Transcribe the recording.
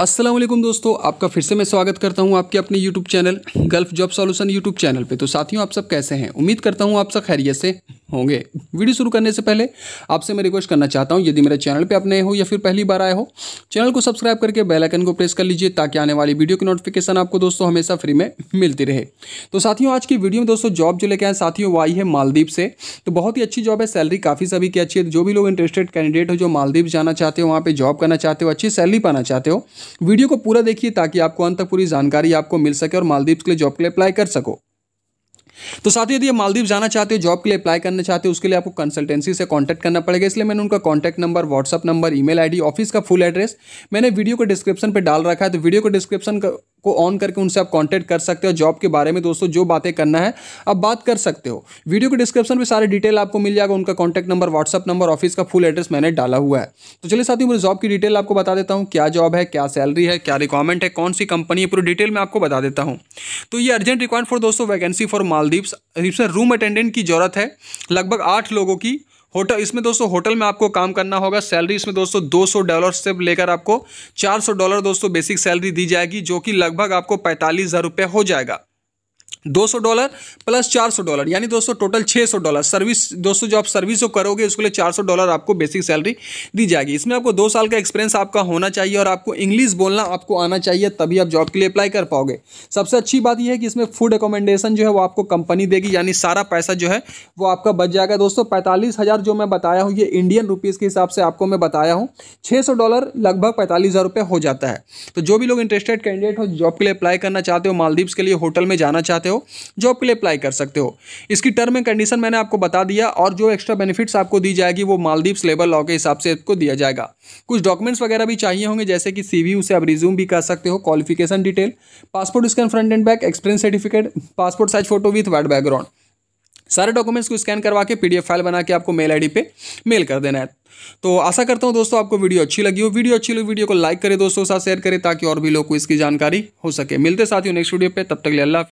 असलम दोस्तों आपका फिर से मैं स्वागत करता हूं आपके अपने YouTube channel gulf job solution YouTube channel पे तो साथियों आप सब कैसे हैं उम्मीद करता हूं आप सब खैरियत से होंगे वीडियो शुरू करने से पहले आपसे मैं रिक्वेस्ट करना चाहता हूँ यदि मेरे चैनल पे आप नए हो या फिर पहली बार आए हो चैनल को सब्सक्राइब करके बेल आइकन को प्रेस कर लीजिए ताकि आने वाली वीडियो की नोटिफिकेशन आपको दोस्तों हमेशा फ्री में मिलती रहे तो साथियों आज की वीडियो में दोस्तों जॉब जो लेके आए साथियों वो आई है मालदीप से तो बहुत ही अच्छी जॉब है सैलरी काफ़ी सभी की अच्छी है जो भी लोग इंटरेस्टेड कैंडिडेट हो जो मालदीप जाना चाहते हो वहाँ पर जॉब करना चाहते हो अच्छी सैलरी पाना चाहते हो वीडियो को पूरा देखिए ताकि आपको अंत तक पूरी जानकारी आपको मिल सके और मालदीप के लिए जॉब के लिए अप्लाई कर सको तो साथ ही यदि आप मालदीव जाना चाहते हो जॉब के लिए अप्लाई करना चाहते हो उसके लिए आपको कंसल्टेंसी से कॉन्टैक्ट करना पड़ेगा इसलिए मैंने उनका contact number WhatsApp number email ID office का फुल एड्रेस मैंने वीडियो को डिस्क्रिप्शन पर डाल रखा है तो वीडियो को डिस्क्रिप्शन को ऑन करके उनसे आप कॉन्टैक्ट कर सकते हो जॉब के बारे में दोस्तों जो बातें करना है आप बात कर सकते हो वीडियो के डिस्क्रिप्शन में सारे डिटेल आपको मिल जाएगा उनका contact number WhatsApp number office का फुल एड्रेस मैंने डाला हुआ है तो चलिए साथ पूरी जॉब की डिटेल आपको बता देता हूँ क्या जॉब है क्या सैलरी है क्या रिक्वायरमेंट है कौन सी कंपनी है पूरी डिटेल में आपको बता देता हूँ तो ये अर्जेंट रिक्वायरमेंट फॉर दोस्तों वैकेंसी फॉर मालदीव्स इसमें रूम अटेंडेंट की जरूरत है लगभग आठ लोगों की होटल इसमें दोस्तों होटल में आपको काम करना होगा सैलरी इसमें दोस्तों 200 डॉलर से लेकर आपको 400 डॉलर दोस्तों बेसिक सैलरी दी जाएगी जो कि लगभग आपको पैंतालीस हज़ार रुपये हो जाएगा 200 डॉलर प्लस 400 डॉलर यानी दोस्तों टोटल 600 डॉलर सर्विस दोस्तों जो आप सर्विस जो करोगे उसके लिए 400 डॉलर आपको बेसिक सैलरी दी जाएगी इसमें आपको दो साल का एक्सपीरियंस आपका होना चाहिए और आपको इंग्लिश बोलना आपको आना चाहिए तभी आप जॉब के लिए अप्लाई कर पाओगे सबसे अच्छी बात यह है कि इसमें फूड एकोमेंडेशन जो है वो आपको कंपनी देगी यानी सारा पैसा जो है वो आपका बच जाएगा दोस्तों पैंतालीस जो मैं बताया हूँ ये इंडियन रुपीज़ के हिसाब से आपको मैं बताया हूँ छः डॉलर लगभग पैंतालीस हो जाता है तो जो भी लोग इंटरेस्टेड कैंडिडेट हो जॉब के लिए अप्लाई करना चाहते हो मालदीव्स के लिए होटल में जाना चाहते चाहते हो जॉब के लिए अप्लाई कर सकते हो इसकी टर्म एंड कंडीशन मैंने आपको बता दिया और जो एक्स्ट्रा बेनिफिट्स आपको दी जाएगी वो मालदीव्स लेबर लॉ के हिसाब से आपको दिया जाएगा कुछ डॉक्यूमेंट्स वगैरह भी चाहिए होंगे जैसे कि सी उसे आप रिज्यूम भी कर सकते हो qualification detail passport scan front and back experience certificate passport size photo with white background सारे डॉक्यूमेंट्स को स्कैन करवा के पीडीएफ फाइल बना के आपको मेल आईडी पे मेल कर देना है तो आशा करता हूँ दोस्तों आपको वीडियो अच्छी लगी हो वीडियो अच्छी लगी वीडियो को लाइक करें दोस्तों के साथ शेयर करें ताकि और भी लोग को इसकी जानकारी हो सके मिलते साथ ही नेक्स्ट वीडियो पे तब तक ले अल्लाह